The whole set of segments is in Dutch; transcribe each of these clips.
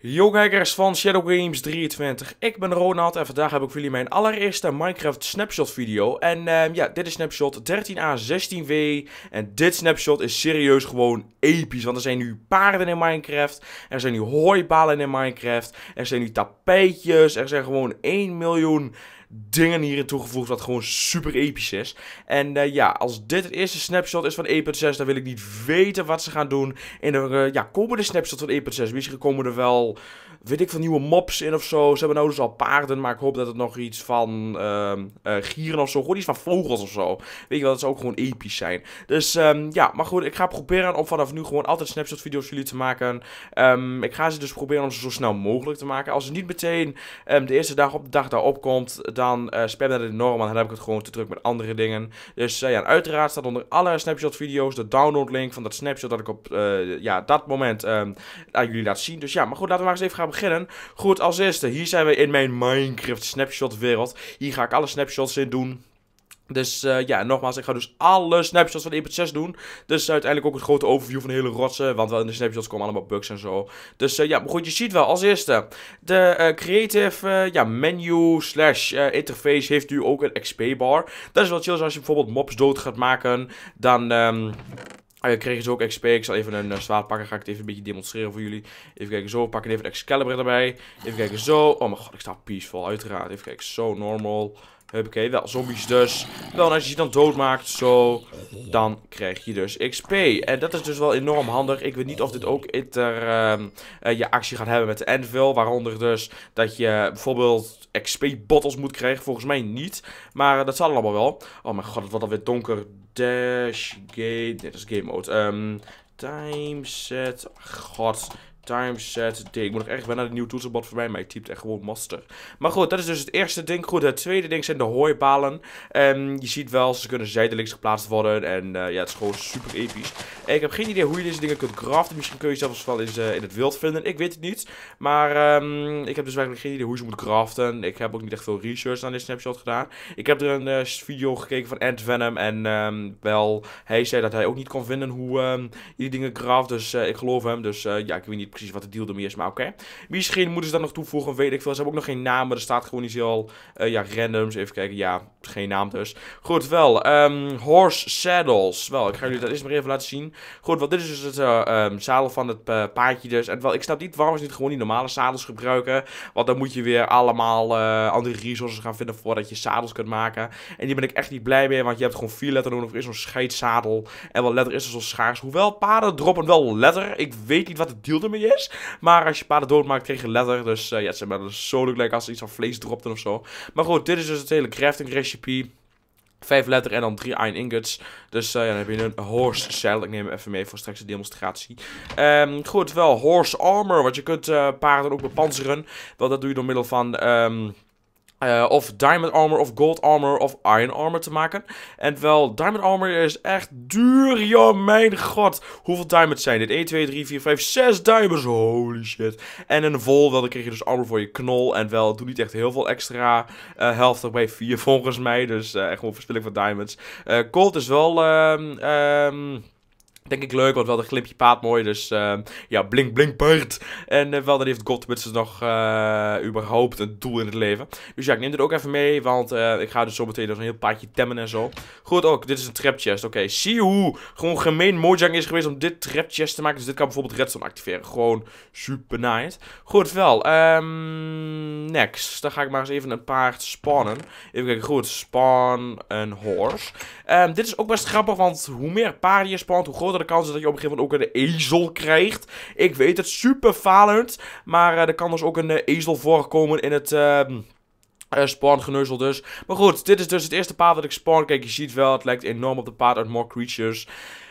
Yo kijkers van Shadow Games 23, ik ben Ronald en vandaag heb ik voor jullie mijn allereerste Minecraft snapshot video. En ehm ja, dit is snapshot 13a16w en dit snapshot is serieus gewoon episch. Want er zijn nu paarden in Minecraft, er zijn nu hooibalen in Minecraft, er zijn nu tapijtjes, er zijn gewoon 1 miljoen dingen hierin toegevoegd wat gewoon super episch is. En eh, ja, als dit het eerste snapshot is van 1.6, e dan wil ik niet weten wat ze gaan doen in de eh, ja, komende snapshot van 1.6. Misschien komen er wel, weet ik van nieuwe mops in of zo. Ze hebben nou dus al paarden, maar ik hoop dat het nog iets van ehm, eh, gieren of zo, gewoon iets van vogels of zo. Weet je wel, dat zou ook gewoon episch zijn. Dus ehm, ja, maar goed, ik ga proberen om vanaf nu gewoon altijd snapshot video's voor jullie te maken. Ehm, ik ga ze dus proberen om ze zo snel mogelijk te maken. Als het niet meteen de eerste dag op de dag daarop komt, dan eh, spam dat de norm en dan heb ik het gewoon te druk met andere dingen. Dus eh, ja, uiteraard staat onder alle snapshot video's de downloadlink van dat snapshot dat ik op eh, ja, dat moment ehm, aan jullie laat zien. Dus ja, maar goed, laten we maar eens even gaan beginnen. Goed, als eerste, hier zijn we in mijn Minecraft snapshot wereld. Hier ga ik alle snapshots in doen. Dus eh, ja, nogmaals, ik ga dus alle snapshots van 1.6 doen. Dus uiteindelijk ook het grote overview van de hele rotsen. Want wel in de snapshots komen allemaal bugs en zo. Dus eh, ja, maar goed, je ziet wel als eerste. De eh, creative ja, menu slash interface heeft nu ook een XP bar. Dat is wel chill. als je bijvoorbeeld mobs dood gaat maken, dan... Ehm, krijg kregen ze ook XP. Ik zal even een zwaard pakken. Ga ik het even een beetje demonstreren voor jullie. Even kijken zo. pakken even een Excalibur erbij. Even kijken zo. Oh mijn god, ik sta peaceful uiteraard. Even kijken zo, normal. Oké, wel zombies dus. Wel, als je ze dan doodmaakt, zo, dan krijg je dus XP. En dat is dus wel enorm handig. Ik weet niet of dit ook inter, ehm, eh, je actie gaat hebben met de Anvil. Waaronder dus dat je bijvoorbeeld XP-bottles moet krijgen. Volgens mij niet. Maar dat zal allemaal wel. Oh mijn god, het wordt alweer donker. Dash, gate, nee, dat is game mode. Um, time set, god... Timeset D. Ik moet nog echt wel naar de nieuwe toetsenbord voor mij, maar ik typt echt gewoon master. Maar goed, dat is dus het eerste ding. Goed, het tweede ding zijn de hooibalen. en ehm, je ziet wel, ze kunnen zijdelings geplaatst worden. En eh, ja, het is gewoon super episch. Ik heb geen idee hoe je deze dingen kunt craften. Misschien kun je zelfs wel eens eh, in het wild vinden. Ik weet het niet. Maar ehm, ik heb dus eigenlijk geen idee hoe je ze moet craften. Ik heb ook niet echt veel research aan deze snapshot gedaan. Ik heb er een eh, video gekeken van Ant Venom. En ehm, wel, hij zei dat hij ook niet kon vinden hoe je die dingen craft. Dus ik geloof hem. Dus ja, ik weet niet wat de deal ermee is, maar oké. Okay. Misschien moeten ze dat nog toevoegen, weet ik veel. Ze hebben ook nog geen naam, maar er staat gewoon iets al. Eh, ja, randoms, even kijken. Ja, geen naam dus. Goed, wel. Ehm, horse Saddles. Wel, ik ga jullie dat eerst maar even laten zien. Goed, wel, dit is dus het eh, ehm, zadel van het eh, paardje dus. En wel, ik snap niet waarom ze niet gewoon die normale zadels gebruiken. Want dan moet je weer allemaal andere resources gaan vinden voordat je zadels kunt maken. En die ben ik echt niet blij mee, want je hebt gewoon vier letter nodig. Er is zo'n scheidszadel. En wel, letter is er dus zo schaars. Hoewel, paarden droppen wel letter. Ik weet niet wat de deal ermee is. Maar als je paarden doodmaakt, krijg je letter. Dus eh, ja, ze hebben zo leuk als ze iets van vlees dropten of zo. Maar goed, dit is dus het hele crafting recipe. Vijf letter en dan drie iron ingots. Dus eh, ja, dan heb je een horse cell. Ik neem hem even mee voor straks de demonstratie. Um, goed, wel horse armor. Want je kunt eh, paarden ook bepanzeren. Wel, dat doe je door middel van... Um uh, of diamond armor, of gold armor, of iron armor te maken. En wel, diamond armor is echt duur, ja, mijn god. Hoeveel diamonds zijn dit? 1, 2, 3, 4, 5, 6 diamonds, holy shit. En een vol, wel, dan kreeg je dus armor voor je knol. En wel, doe niet echt heel veel extra uh, helft 4 volgens mij. Dus uh, echt gewoon verspilling van diamonds. Eh, gold is wel... ehm um, Denk ik leuk, want wel dat glimpje paard mooi. Dus ehm, ja, blink blink paard. En eh, wel, dan heeft God nog eh, überhaupt een doel in het leven. Dus ja, ik neem dit ook even mee, want eh, ik ga dus zo meteen nog een heel paardje temmen en zo. Goed ook, dit is een trap chest. Oké, okay. zie hoe gewoon gemeen Mojang is geweest om dit trap chest te maken. Dus dit kan bijvoorbeeld redstone activeren. Gewoon super nice. Goed, wel. Ehm, next. Dan ga ik maar eens even een paard spawnen. Even kijken, goed. Spawn een horse. Ehm, dit is ook best grappig, want hoe meer paarden je spawnt, hoe groter de kans is dat je op een gegeven moment ook een ezel krijgt. Ik weet het, super falend. Maar eh, er kan dus ook een eh, ezel voorkomen in het... Uh, ehm, eh, spawn genuzel. dus. Maar goed, dit is dus het eerste paard dat ik spawn. Kijk, je ziet wel, het lijkt enorm op de paard uit More Creatures.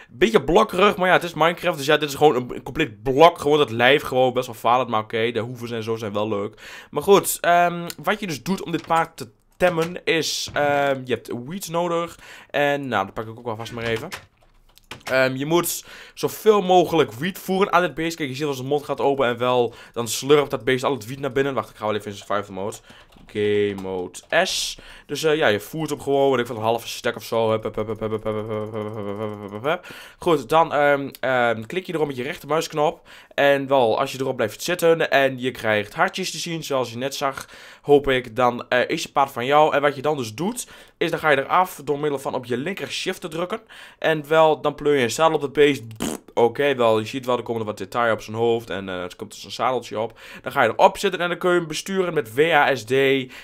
Beetje blokkerig, maar ja, het is Minecraft. Dus ja, dit is gewoon een, compleet blok. Gewoon het lijf, gewoon best wel falend. Maar oké, de hoeven en zo zijn wel leuk. Maar goed, ehm, wat je dus doet om dit paard te temmen is... Ehm, je hebt weeds nodig. En nou, dat pak ik ook wel vast maar even je moet zoveel mogelijk wiet voeren aan dit beest. Kijk, je ziet als het mond gaat open en wel, dan slurpt dat beest al het wiet naar binnen. Wacht, ik ga wel even in survival mode. Game mode S. Dus ja, je voert hem gewoon, weet ik van een halve stack of zo. Goed, dan klik je erop met je rechtermuisknop. En wel, als je erop blijft zitten en je krijgt hartjes te zien, zoals je net zag, hoop ik, dan is het paard van jou. En wat je dan dus doet, is dan ga je eraf door middel van op je linker shift te drukken. En wel, dan pleur je een zadel op het beest oké wel. Je ziet wel, er komen wat detail op zijn hoofd. En uh, eh, er komt dus een zadeltje op. Dan ga je erop zitten en dan kun je hem besturen met WASD.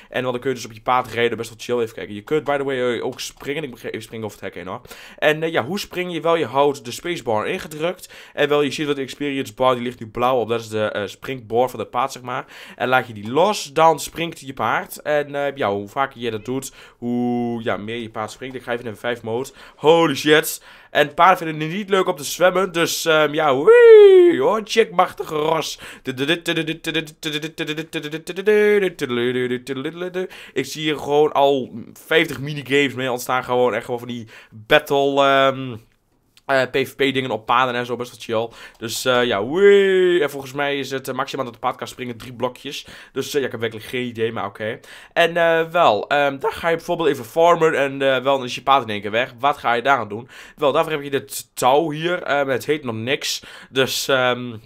En dan kun je dus op je paard rijden. Best wel chill even kijken. Je kunt, by the way, eh, ook springen. Ik begrijp, even springen over het hek heen hoor. En eh, ja, hoe spring je? Wel, je houdt de spacebar ingedrukt. En wel, je ziet dat de experience bar, die ligt nu blauw op. Dat is de uh, springboard van het paard, zeg maar. En laat je die los, dan springt je paard. En ja, hoe vaker je dat doet, hoe ja, meer je paard springt. Ik ga even in 5 mode. Holy shit. En paarden vinden het niet leuk om te zwemmen. Dus dus ja, wee, oh, chickmachtige ros. Ik zie hier gewoon al 50 minigames mee ontstaan. Gewoon echt gewoon van die battle... Eh, PvP-dingen op paden en zo, best wel chill. Dus eh, ja, wee. En volgens mij is het eh, maximaal dat de paard kan springen drie blokjes. Dus ja, ik heb werkelijk geen idee, maar oké. En wel, um, ehm, dan ga je bijvoorbeeld even farmen en wel, dan is je paard in één keer weg. Wat ga je daaraan doen? Wel, daarvoor heb je dit touw hier. Ehm, het heet nog niks. Dus... Um,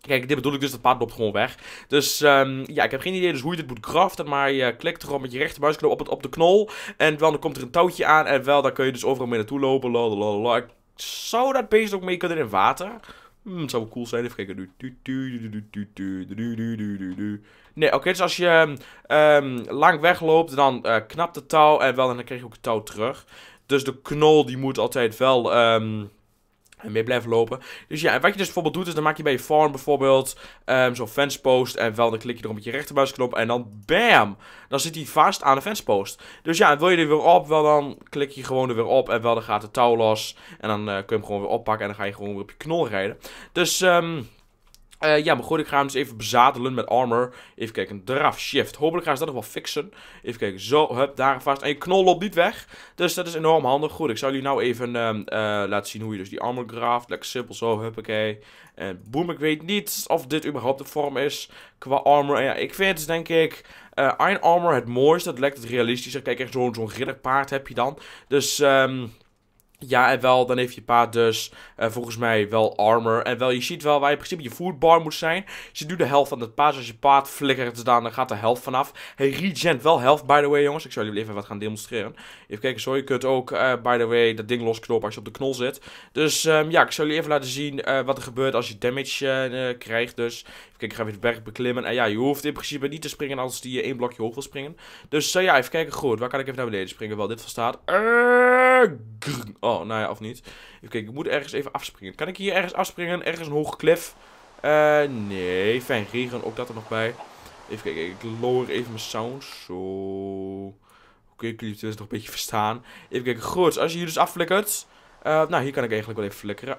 Kijk, dit bedoel ik dus, dat paard loopt gewoon weg. Dus um, ja, ik heb geen idee dus hoe je dit moet craften. Maar je klikt gewoon met je rechtermuisknop op, het, op de knol. En wel, dan komt er een touwtje aan. En wel, dan kun je dus overal mee naartoe lopen. Lalalala zou dat beest ook mee kunnen in water? Hmm, het zou wel cool zijn. Even kijken. Nee, oké. dus als je lang wegloopt, dan knapt het touw. En, wel, en dan krijg je ook het touw terug. Dus de knol die moet altijd wel en mee blijven lopen. Dus ja, en wat je dus bijvoorbeeld doet, is dan maak je bij je farm bijvoorbeeld ehm, zo'n fencepost. En wel, dan klik je erop met je rechterbuisknop en dan bam! Dan zit hij vast aan de fencepost. Dus ja, wil je er weer op, wel dan klik je gewoon er weer op. En wel, dan gaat de touw los. En dan eh, kun je hem gewoon weer oppakken en dan ga je gewoon weer op je knol rijden. Dus... ehm eh, ja, maar goed, ik ga hem dus even bezadelen met armor. Even kijken, draft shift. Hopelijk gaan ze dat nog wel fixen. Even kijken, zo, hup, daar vast. En je knol loopt niet weg. Dus dat is enorm handig. Goed, ik zal jullie nou even ehm, eh, laten zien hoe je dus die armor graft. Lekker simpel zo, huppakee. En boom, ik weet niet of dit überhaupt de vorm is qua armor. En ja, ik vind het dus, denk ik... Eh, iron Armor het mooiste, dat lijkt het realistischer. Kijk, echt zo'n zo'n ridderpaard heb je dan. Dus, ehm... Ja, en wel, dan heeft je paard dus eh, volgens mij wel armor. En wel, je ziet wel waar in principe je bar moet zijn. Je ziet nu de helft van het paard. als je paard flikkert, dus dan gaat de helft vanaf. Hij regent wel helft, by the way, jongens. Ik zal jullie even wat gaan demonstreren. Even kijken, zo. Je kunt ook, eh, by the way, dat ding losknopen als je op de knol zit. Dus ehm, ja, ik zal jullie even laten zien eh, wat er gebeurt als je damage krijgt. Dus kijken, ga even de berg beklimmen. En ja, je hoeft in principe niet te springen als die één blokje hoog wil springen. Dus eh, ja, even kijken. Goed, waar kan ik even naar beneden springen? Wel, dit verstaat. Eh, oh, nou ja, of niet. Even kijken, ik moet ergens even afspringen. Kan ik hier ergens afspringen? Ergens een hoge klif? Eh, nee, fijn regen, ook dat er nog bij. Even kijken, ik lower even mijn sound. Zo... Oké, het dus nog een beetje verstaan. Even kijken, goed. Als je hier dus afflikkert... nou, hier kan ik eigenlijk wel even flikkeren.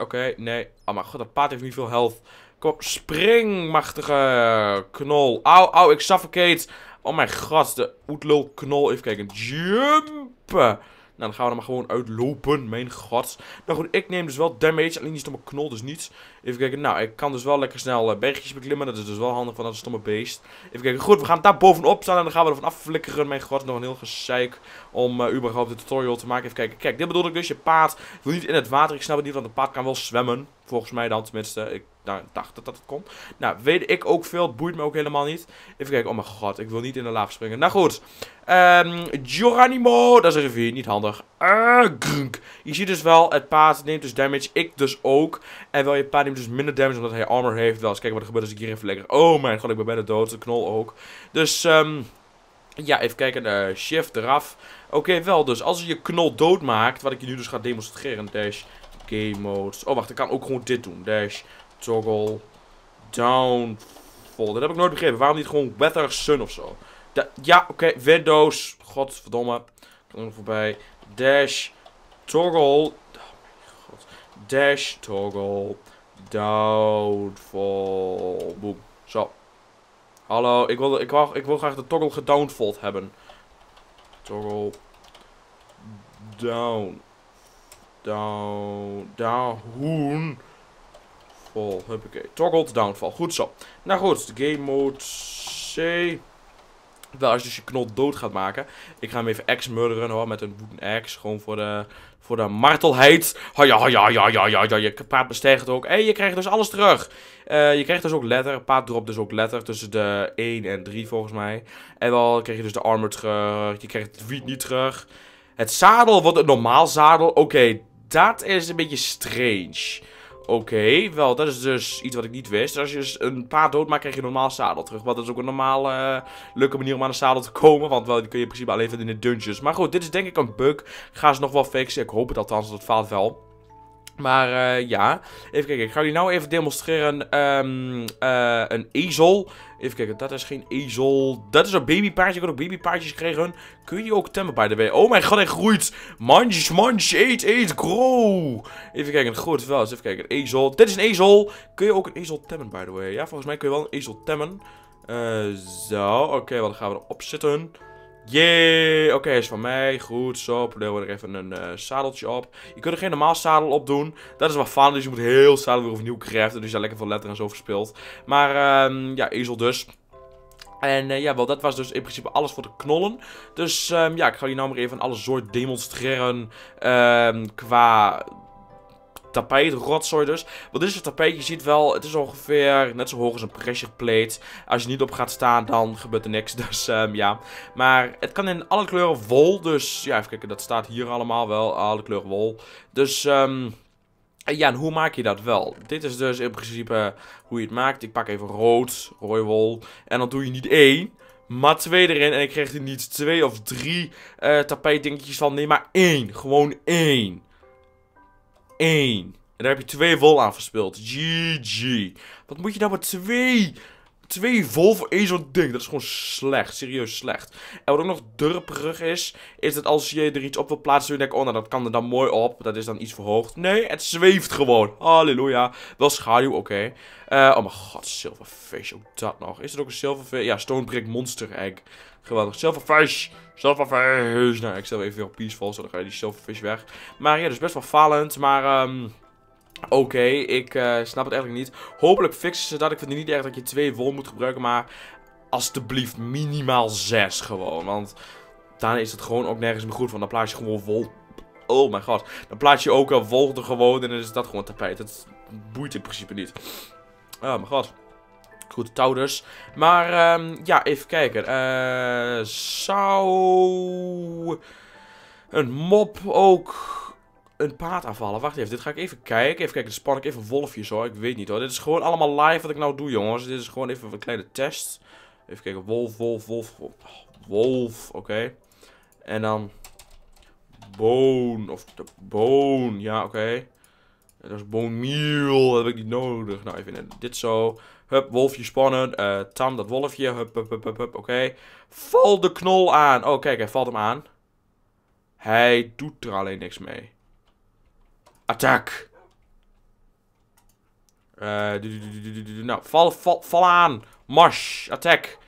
Oké, nee. Oh, maar god, dat paard heeft niet veel health. Kom, spring, machtige knol. Au, au, ik suffocate. Oh mijn god, de oetlul knol. Even kijken. Jumpen. Nou, dan gaan we er maar gewoon uitlopen. Mijn god. Nou goed, ik neem dus wel damage. Alleen die stomme knol dus niet. Even kijken. Nou, ik kan dus wel lekker snel eh, bergjes beklimmen. Dat is dus wel handig van dat stomme beest. Even kijken. Goed, we gaan daar bovenop staan. En dan gaan we er vanaf flikkeren. Mijn god, nog een heel gezeik om eh, überhaupt de tutorial te maken. Even kijken. Kijk, dit bedoel ik dus. Je paard wil niet in het water. Ik snap het niet, want het paard kan wel zwemmen. Volgens mij dan tenminste. Nou, ik dacht dat dat het kon. Nou, weet ik ook veel. Het boeit me ook helemaal niet. Even kijken. Oh mijn god, ik wil niet in de laag springen. Nou goed. Um, Geronimo. Dat is een rivier. Niet handig. Uh, grunk. Je ziet dus wel, het paard neemt dus damage. Ik dus ook. En wel, je paard neemt dus minder damage omdat hij armor heeft. Wel eens kijken wat er gebeurt als ik hier even lekker... Oh mijn god, ik ben bijna dood. De knol ook. Dus, ehm... Ja, even kijken. Eh, shift eraf. Oké, wel dus. Als je je knol doodmaakt, wat ik je nu dus ga demonstreren, Dash. Game modes. Oh, wacht. Ik kan ook gewoon dit doen. Dash, toggle, downfall. Dat heb ik nooit begrepen. Waarom niet gewoon weather, sun of zo? ja, oké. Windows. Godverdomme. Kan er voorbij. Dash, toggle. Dash, toggle, downfall. Boom. Zo. Hallo, ik wil, ik, wil, ik wil graag de toggle gedownfold hebben. Toggle. Down. Down, down. Vol, huppakee. Toggled, downfall. Goed zo. Nou goed, game mode C. Wel, als je dus je knol dood gaat maken. Ik ga hem even ex murderen hoor, met een wooden axe. Gewoon voor de, voor de martelheid. Ha ja, ja, ja, ja, ja, ja. Je paard bestijgt ook. En je krijgt dus alles terug. Eh, je krijgt dus ook letter. Paard dropt dus ook letter. Tussen de 1 en 3 volgens mij. En dan krijg je dus de armor terug. Je krijgt het wiet niet terug. Het zadel wordt een normaal zadel. Oké, dat is een beetje strange. Oké, wel, dat is dus iets wat ik niet wist. Als je dus een paard doodmaakt, krijg je een normaal zadel terug. Wat is ook een normale, eh, leuke manier om aan een zadel te komen. Want wel, die kun je in principe alleen vinden in de dungeons. Maar goed, dit is denk ik een bug. Ga ze nog wel fixen. Ik hoop het althans, dat het faalt wel. Maar eh, ja, even kijken. Ik ga jullie nou even demonstreren ehm, eh, een ezel. Even kijken, dat is geen ezel. Dat is een babypaardje. Ik had ook babypaardjes gekregen. Kun je ook temmen bij de way? Oh mijn god, hij groeit. Munch, munch, eet, eet, grow. Even kijken, goed wel eens. Even kijken, ezel. Dit is een ezel. Kun je ook een ezel temmen, by the way? Ja, volgens mij kun je wel een ezel temmen. Eh, zo, oké, wat gaan we erop zitten. Jee, oké, is van mij. Goed zo. Probeer er even een uh, zadeltje op. Je kunt er geen normaal zadel op doen. Dat is wat fun, dus je moet heel zadel weer overnieuw craften. Dus daar lekker veel letter en zo verspild. Maar um, ja, ezel dus. En uh, ja, wel, dat was dus in principe alles voor de knollen. Dus um, ja, ik ga jullie nou maar even alle soort demonstreren um, qua tapijt, rotzooi dus. Wat is het tapijt? Je ziet wel, het is ongeveer net zo hoog als een pressure plate. Als je niet op gaat staan, dan gebeurt er niks. Dus ehm, ja. Maar het kan in alle kleuren wol. Dus ja, even kijken, dat staat hier allemaal wel. Alle kleuren wol. Dus um, ehm, ja, en hoe maak je dat wel? Dit is dus in principe hoe je het maakt. Ik pak even rood, rooi wol. En dan doe je niet één, maar twee erin. En ik krijg er niet twee of drie uh, tapijtdingetjes van. Nee, maar één. Gewoon één. 1. En daar heb je twee wol aan verspild. GG. Wat moet je nou met twee twee vol voor één zo'n ding. Dat is gewoon slecht. Serieus slecht. En wat ook nog durperig is, is dat als je er iets op wil plaatsen, dan denk oh nou dat kan er dan mooi op. Dat is dan iets verhoogd. Nee, het zweeft gewoon. Halleluja. Wel schaduw, oké. Eh, oh mijn god, Silverfish. Ook dat nog. Is het ook een Silverfish? Ja, Stonebrick Monster Egg. Geweldig. Silverfish. Silverfish. Nou, ik stel even op peaceful, zodat ga je die Silverfish weg. Maar ja, dus best wel falend. Maar... Um... Oké, ik eh, snap het eigenlijk niet. Hopelijk fixen ze dat. Ik vind het niet erg dat je twee wol moet gebruiken, maar alsjeblieft minimaal zes gewoon. Want dan is het gewoon ook nergens meer goed, want dan plaats je gewoon wol... Oh mijn god. Dan plaats je ook een wol er gewoon en dan is dat gewoon tapijt. Dat boeit in principe niet. Oh mijn god. Goed, touw dus. Maar um, ja, even kijken. Uh, zou... Een mop ook een paard afvallen. Wacht even, dit ga ik even kijken. Even kijken, dan span ik even wolfjes hoor. Ik weet niet hoor. Dit is gewoon allemaal live wat ik nou doe, jongens. Dit is gewoon even een kleine test. Even kijken, wolf, wolf, wolf. Wolf, oké. En dan... Boon, of de boon, ja oké. Dat is boniel. dat heb ik niet nodig. Nou, even dit zo. Hup, wolfje spannen. Eh, tam, dat wolfje. Hup, hup, hup, hup, hup. Oké. Val de knol aan. Oh, kijk, hij valt hem aan. Hij doet er alleen niks mee. Attack. Uh, nou, val, aan. Mars, attack.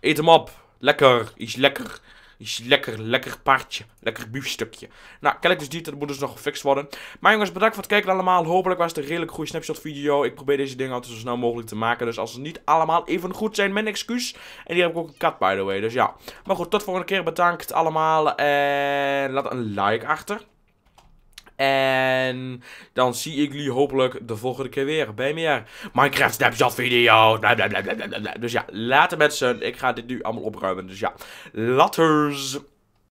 Eet hem op. Lekker, is lekker. Is lekker, lekker paardje. Lekker biefstukje. Nou, kijk dus niet. dat moet dus nog gefixt worden. Maar jongens, bedankt voor het kijken allemaal. Hopelijk was het een redelijk goede snapshot video. Ik probeer deze dingen altijd zo snel mogelijk te maken. Dus als ze niet allemaal even goed zijn, mijn excuus. En hier heb ik ook een kat, by the way. Dus ja. Maar goed, tot volgende keer. Bedankt allemaal. En laat een like achter. En dan zie ik jullie hopelijk de volgende keer weer bij meer Minecraft Snapchat video's. Dus ja, later mensen. Ik ga dit nu allemaal opruimen. Dus ja, laters.